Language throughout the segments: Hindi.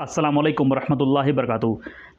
असलम वरहमल वरक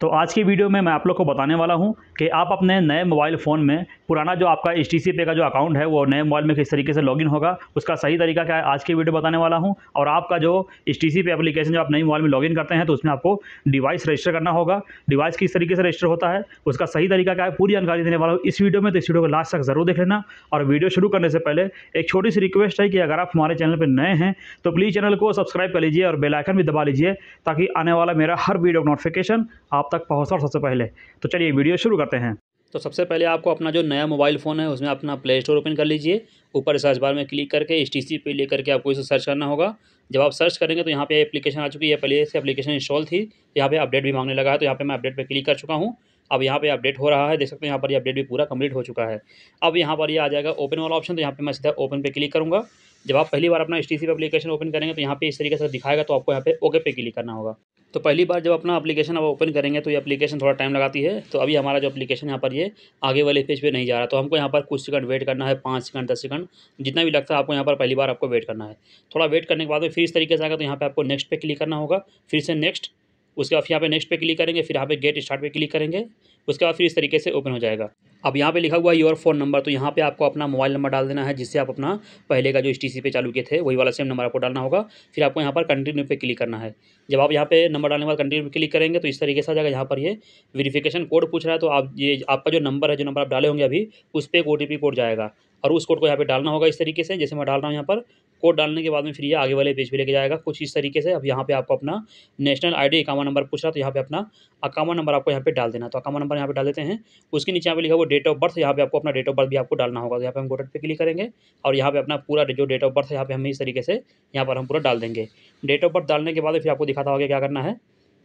तो आज की वीडियो में मैं आप लोग को बताने वाला हूं कि आप अपने नए मोबाइल फ़ोन में पुराना जो आपका एच टी पे का जो अकाउंट है वो नए मोबाइल में किस तरीके से लॉगिन होगा उसका सही तरीका क्या है आज की वीडियो बताने वाला हूं और आपका जो एच टी पे एप्लीकेशन जो आप नए मोबाइल में लॉगिन करते हैं तो उसमें आपको डिवाइस रजिस्टर करना होगा डिवाइस किस तरीके से रजिस्टर होता है उसका सही तरीका क्या है पूरी जानकारी देने वाला हूँ इस वीडियो में तो इस वीडियो को लास्ट तक ज़रूर देख लेना और वीडियो शुरू करने से पहले एक छोटी सी रिक्वेस्ट है कि अगर आप हमारे चैनल पर नए हैं तो प्लीज़ चैनल को सब्सक्राइब कर लीजिए और बेलाइकन भी दबा लीजिए ताकि भी आने वाला मेरा हर वीडियो नोटिफिकेशन आप तक पहुँचता और सबसे पहले तो चलिए वीडियो शुरू करते हैं तो सबसे पहले आपको अपना जो नया मोबाइल फ़ोन है उसमें अपना प्ले स्टोर ओपन कर लीजिए ऊपर सर्च बार में क्लिक करके एस टी सी पे ले करके आपको इसे सर्च करना होगा जब आप सर्च करेंगे तो यहाँ पे एप्लीकेशन आ चुकी है पहले से एप्लीकेशन इंस्टॉल थी यहाँ पे अपडेट भी मांगने लगा है तो यहाँ पे मैं अपडेट पे क्लिक कर चुका हूँ अब यहाँ पे अपडेट हो रहा है देख सकते हैं यहाँ पर ये अपडेट भी पूरा कंप्लीट हो चुका है अब यहाँ पर ये आ जाएगा ओपन वाला ऑप्शन तो यहाँ पे मैं सीधा ओपन पे क्लिक करूँगा जब आप पहली बार अपना एस टी एप्लीकेशन ओपन करेंगे तो यहाँ पे इस तरीके से दिखाएगा तो आपको यहाँ पे ओके पे क्लिक करना होगा तो पहली बार जब अपना एप्लीकेशन आप ओपन करेंगे तो ये एप्लीकेशन थोड़ा टाइम लगाती है तो अभी हमारा जो एप्लीकेशन यहाँ पर ये आगे वाले पेज पे नहीं जा रहा तो हमको यहाँ पर कुछ सेकंड वेट करना है पाँच सेकंड दस सेकंड जितना भी लगता है आपको यहाँ पर पहली बार आपको वेट करना है थोड़ा वेट करने के बाद फिर इस तरीके से आएगा तो यहाँ पर आपको नेक्स्ट पे क्लिक करना होगा फिर से नेक्स्ट उसके बाद यहाँ पे नेक्स्ट पे क्लिक करेंगे फिर यहाँ पे गेट स्टार्ट पे क्लिक करेंगे उसके बाद फिर इस तरीके से ओपन हो जाएगा अब यहाँ पे लिखा हुआ है योर फोन नंबर तो यहाँ पे आपको अपना मोबाइल नंबर डाल देना है जिससे आप अपना पहले का जो एस टी पे चालू किए थे वही वाला सेम नंबर आपको डालना होगा फिर आपको यहाँ पर कंटिन्यू पे क्लिक करना है जब आप यहाँ पे नंबर डालने के बाद कंटिन्यू पे क्लिक करेंगे तो इस तरीके से आ जाएगा यहाँ पर ये वेरीफिकेशन कोड पूछ रहा है तो आप ये आपका जो नंबर है जो नंबर आप डाले होंगे अभी उस पर एक ओ कोड जाएगा और उस कोड को यहाँ पर डालना होगा इस तरीके से जैसे मैं डाल रहा हूँ यहाँ पर कोड डालने के बाद में फिर ये आगे वाले पेज पे लेके जाएगा कुछ इस तरीके से अब यहाँ पे आपको अपना नेशनल आईडी अकामा नंबर पूछ रहा तो यहाँ पे अपना अकामा नंबर आपको यहाँ पे डाल देना तो अकामा नंबर यहाँ पे डाल देते हैं उसके नीचे यहाँ पे लिखा हुआ डेट ऑफ बर्थ यहाँ पे आपको अपना डेट ऑफ बर्थ भी आपको डालना होगा तो यहाँ पे हम गोटेट पर क्लिक करेंगे और यहाँ पे अपना पूरा जो डेट ऑफ बर्थ है यहाँ पे हम इस तरीके से यहाँ पर हम पूरा डाल देंगे डेट ऑफ बर्थ डालने के बाद फिर आपको दिखाता होगा क्या करना है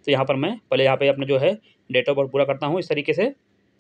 तो यहाँ पर मैं पहले यहाँ पे अपना जो है डेट ऑफ बर्थ पूरा करता हूँ इस तरीके से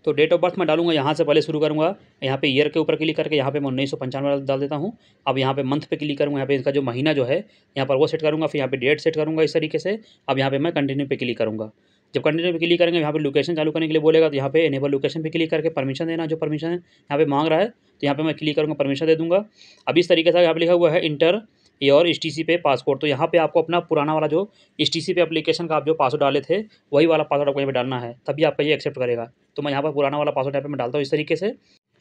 तो डेट ऑफ बर्थ मैं डालूंगा यहाँ से पहले शुरू करूँगा यहाँ पे ईयर के ऊपर क्लिक करके यहाँ पे मैं उन्नीस सौ पंचानवे डाल देता हूँ अब यहाँ पे मंथ पे क्लिक करूँगा यहाँ पे इसका जो महीना जो है यहाँ पर वो सेट करूँगा फिर यहाँ पे डेट सेट करूँगा इस तरीके से अब यहाँ पे मैं कंटिन्यू पे क्लिक करूँगा जब कंटिन्यू पे क्लिक करेंगे यहाँ पे लोकेशन चालू करने के लिए बोलेगा तो यहाँ पे एनेबल लोकेशन पे क्लिक करके परमिशन देना जो परमिशन है यहाँ पे मांग रहा है तो यहाँ पे मैं क्लिक करूँगा परमिशन दे दूँगा अब इस तरीके से यहाँ पर लिखा हुआ है इंटर ये और एस पे पासपोर्ट तो यहाँ पे आपको अपना पुराना वाला जो एस पे एप्लीकेशन का आप जो पासवर्ड डाले थे वही वाला पासवर्ड आपको यहाँ पे डालना है तभी आपका ये एक्सेप्ट करेगा तो मैं यहाँ पर पुराना वाला पासवर्ड यहाँ पे मैं डालता हूँ इस तरीके से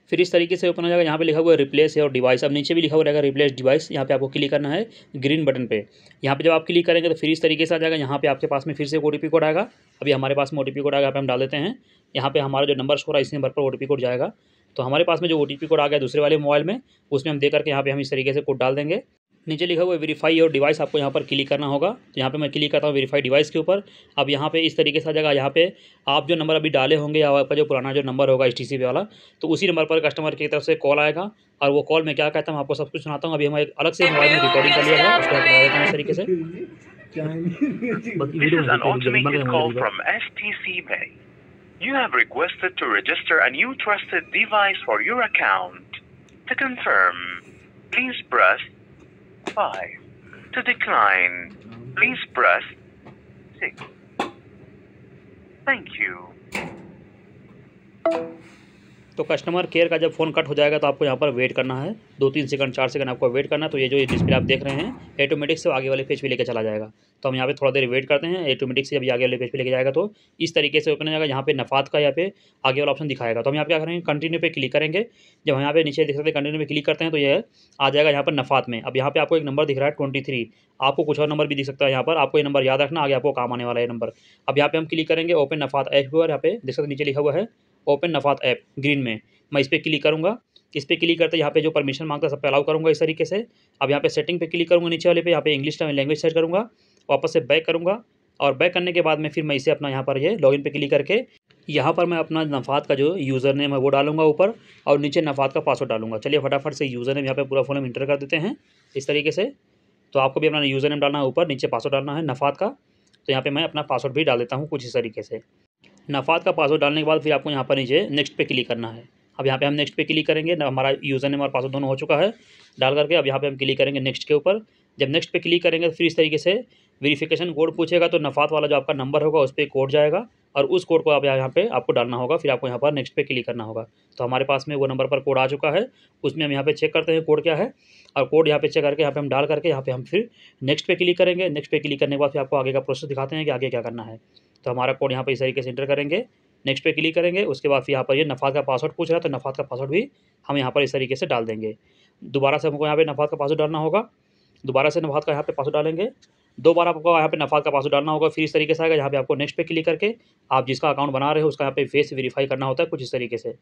फिर इस तरीके से ओपन हो जाएगा यहाँ पे लिखा हुआ है रिप्लेस है और डिवाइस अब नीचे भी लिखा हुआ रहेगा रिप्लेस डिवाइस यहाँ पे आपको क्लिक करना है ग्रीन बटन पे यहाँ पे जब आप क्लिक करेंगे तो फिर इस तरीके से आ जाएगा यहाँ पे आपके पास में फिर से ओ कोड आएगा अभी हमारे पास में ओ कोड आएगा हम डाल देते हैं यहाँ पर हमारा जो नंबर शोर है इस नंबर पर ओ कोड जाएगा तो हमारे पास में जो ओ कोड आ गया दूसरे वाले मोबाइल में उसमें हम दे करके यहाँ पे हम इस तरीके से कोड डाल देंगे नीचे लिखा हुआ वेरीफाई और डिवाइस आपको यहाँ पर क्लिक करना होगा तो यहाँ पे मैं क्लिक करता हूँ वेरीफाई डिवाइस के ऊपर अब यहाँ पे इस तरीके से आ जाएगा यहाँ पे आप जो नंबर अभी डाले होंगे या आपका जो पुराना जो नंबर होगा एस वाला तो उसी नंबर पर कस्टमर की तरफ से कॉल आएगा और वो कॉल में क्या कहता हूँ आपको सब कुछ सुनाता हूँ अभी हम अलग से मोबाइल में रिकॉर्डिंग कर लिया है इस तरीके से You have requested to register a new trusted device for your account. To confirm, please press 5. To decline, please press 6. Thank you. तो कस्टमर केयर का जब फ़ोन कट हो जाएगा तो आपको यहाँ पर वेट करना है दो तीन सेकंड चार सेकंड आपको वेट करना है तो ये जो ये डिस्प्ले आप देख रहे हैं ऑटोमेटिक से आगे वाले पेज पे लेके चला जाएगा तो हम यहाँ पे थोड़ा देर वेट करते हैं ऑटोमेटिक से जब आगे वाले पेज पे लेके जाएगा तो इस तरीके से ओपन जाएगा यहाँ पे नफात का यहाँ पे आगे वाला ऑप्शन दिखाएगा तो हम यहाँ पे क्या करेंगे कंटिन्यू पे क्लिक करेंगे जब हम यहाँ पे नीचे देख सकते हैं कंटिन्यू पे क्लिक करते हैं तो यह आ जाएगा यहाँ पर नफात में अब यहाँ पे आपको एक नंबर दिख रहा है ट्वेंटी आपको कुछ और नंबर भी दिख सकता है यहाँ पर आपको ये नंबर याद रखना आगे आपको काम आने वाला है नंबर अब यहाँ पे हम क्लिक करेंगे ओपन नफात एफ यहाँ पे देख सकते नीचे लिखा हुआ है ओपन नफात ऐप ग्रीन में मैं इस पर क्लिक करूँगा इस पर क्लिक करते यहाँ पे जो परमिशन मांगता है सब पे अलाउ करूँगा इस तरीके से अब यहाँ पे सेटिंग पे क्लिक करूँगा नीचे वाले पे यहाँ पे इंग्लिश लैंग्वेज सर्च करूँगा वापस से बैक करूँगा और बैक करने के बाद में फिर मैं इसे अपना यहाँ पर ये यह लॉगिन पे क्लिक करके यहाँ पर मैं अपना नफात का जो यूज़र नेम है वो डालूंगा ऊपर और नीचे नफात का पासवर्ड डालूंगा चलिए फटाफट से यूज़र नेम यहाँ पर पूरा फॉर्म इंटर कर देते हैं इस तरीके से तो आपको भी अपना यूज़र नेम डालना है ऊपर नीचे पासवर्ड डालना है नफात का तो यहाँ पर मैं अपना पासवर्ड भी डाल देता हूँ कुछ इस तरीके से नफात का पासवर्ड डालने के बाद फिर आपको यहाँ पर नीचे नेक्स्ट पे क्लिक करना है अब यहाँ पे हम नेक्स्ट पे क्लिक करेंगे हमारा यूज़र नेम और पासवर्ड दोनों हो चुका है डाल करके अब यहाँ पे हम क्लिक करेंगे नेक्स्ट के ऊपर जब नेक्स्ट पे क्लिक करेंगे तो फिर इस तरीके से वेरीफिकेशन कोड पूछेगा तो नफात वाला जो आपका नंबर होगा उस पर कोड जाएगा और उस कोड को आप यहाँ पे आपको डालना होगा फिर आपको यहाँ पर नेक्स्ट पे क्लिक करना होगा तो हमारे पास में वो नंबर पर कोड आ चुका है उसमें हम यहाँ पे चेक करते हैं कोड क्या है और कोड यहाँ पे चेक करके यहाँ पे हम डाल करके यहाँ पे हम फिर नेक्स्ट पे क्लिक करेंगे नेक्स्ट पे क्लिक करने के बाद फिर आपको आगे का प्रोसेस दिखाते हैं कि आगे क्या करना है तो हमारा कोड यहाँ पर इस तरीके से इंटर करेंगे नेक्स्ट पे क्लिक करेंगे उसके बाद फिर यहाँ पर ये नफात का पासवर्ड पूछ रहा है तो नफात का पासवर्ड भी हम यहाँ पर इस तरीके से डाल देंगे दोबारा से हमको यहाँ पे नफात का पासवर्ड डालना होगा दोबारा से नफात का यहाँ पे पासवर्ड डालेंगे दो बार आपको यहाँ पे नफात का पासवर्ड डालना होगा फिर इस तरीके से आएगा यहाँ पे आपको नेक्स्ट पे क्लिक करके आप जिसका अकाउंट बना रहे हो उसका यहाँ पे फेस वेरीफाई करना होता है कुछ इस तरीके से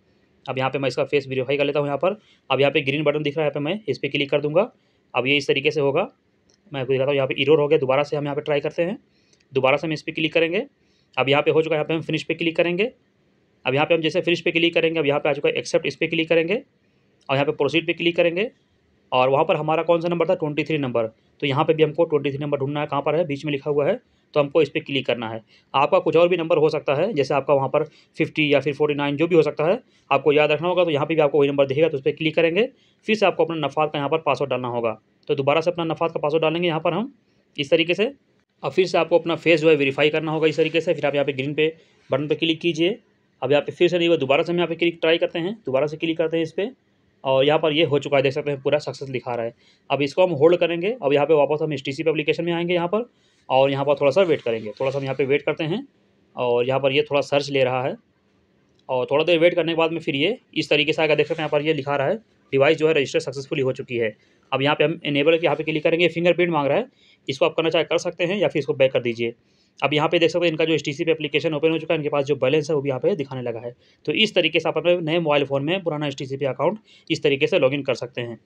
अब यहाँ पर मैं इसका फेस वेरीफाई कर लेता हूँ यहाँ पर अब यहाँ पर ग्रीन बटन दिख रहा है यहाँ पर मैं इस पर क्लिक कर दूँगा अब ये इस तरीके से होगा मैं आपको दिखाता हूँ यहाँ पर इरोर हो गया दोबारा से हम यहाँ पे ट्राई करते हैं दोबारा से हम इस पर क्लिक करेंगे अब यहाँ पे हो चुका है यहाँ पे हम फिनिश पे क्लिक करेंगे अब यहाँ पे हम जैसे फिनिश पे क्लिक करेंगे अब यहाँ पे आ चुका है एक्सेप्ट इस पर क्लिक करेंगे और यहाँ पे प्रोसीड पे क्लिक करेंगे और वहाँ पर हमारा कौन सा नंबर था ट्वेंटी थ्री नंबर तो यहाँ पे भी हमको ट्वेंटी थ्री नंबर ढूंढना है कहाँ पर है बीच में लिखा हुआ है तो हमको इस पर क्लिक करना है आपका कुछ और भी नंबर हो सकता है जैसे आपका वहाँ पर फिफ्टी या फिर फोर्टी नाइन जो भी हो सकता है आपको याद रखना होगा तो यहाँ पर भी आपको वही नंबर दिखेगा तो उस पर क्लिक करेंगे फिर से आपको अपना नफात का यहाँ पर पासवर्ड डालना होगा तो दोबारा से अपना नफात का पासवर्ड डालेंगे यहाँ पर हम इस तरीके से अब फिर से आपको अपना फेस जो है वेरीफाई करना होगा इस तरीके से फिर आप यहाँ पे ग्रीन पे बटन पे क्लिक कीजिए अब यहाँ पे फिर से नहीं हुआ दोबारा से हम यहाँ पे क्लिक ट्राई करते हैं दोबारा से क्लिक करते हैं इस पर और यहाँ पर ये हो चुका है देख सकते हैं पूरा सक्सेस लिखा रहा है अब इसको हम होल्ड करेंगे अब यहाँ पर वापस हम एस टी एप्लीकेशन में आएंगे यहाँ पर और यहाँ पर थोड़ा सा वेट करेंगे थोड़ा सा हम यहाँ पर वेट करते हैं और यहाँ पर ये थोड़ा सर्च ले रहा है और थोड़ा देर वेट करने के बाद में फिर ये इस तरीके से आएगा देख सकते हैं यहाँ पर ये लिखा रहा है डिवाइस जो है रजिस्टर सक्सेसफुली हो चुकी है अब यहाँ पे हम इनेबल यहाँ पे क्लिक करेंगे फिंगरप्रिंट मांग रहा है इसको आप करना चाहे कर सकते हैं या फिर इसको बैक कर दीजिए अब यहाँ पे देख सकते हैं इनका जो एस टी एप्लीकेशन ओपन हो चुका है इनके पास जो बैलेंस है वो भी यहाँ पे दिखाने लगा है तो इस तरीके से आप अपने नए मोबाइल फ़ोन में पुराना एस टी अकाउंट इस तरीके से लॉगिन कर सकते हैं